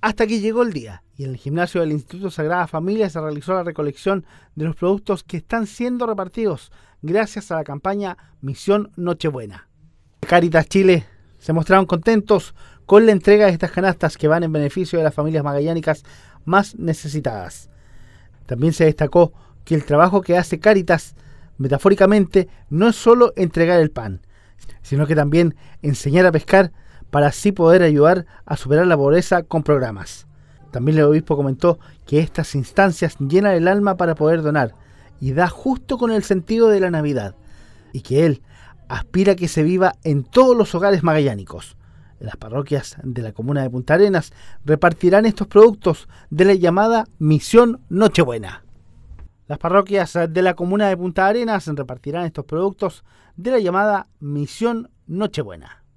Hasta aquí llegó el día y en el gimnasio del Instituto Sagrada Familia se realizó la recolección de los productos que están siendo repartidos gracias a la campaña Misión Nochebuena. Caritas Chile se mostraron contentos con la entrega de estas canastas que van en beneficio de las familias magallánicas más necesitadas. También se destacó que el trabajo que hace Caritas, metafóricamente, no es solo entregar el pan, sino que también enseñar a pescar para así poder ayudar a superar la pobreza con programas. También el obispo comentó que estas instancias llenan el alma para poder donar y da justo con el sentido de la Navidad, y que él aspira que se viva en todos los hogares magallánicos. Las parroquias de la comuna de Punta Arenas repartirán estos productos de la llamada Misión Nochebuena. Las parroquias de la comuna de Punta Arenas repartirán estos productos de la llamada Misión Nochebuena.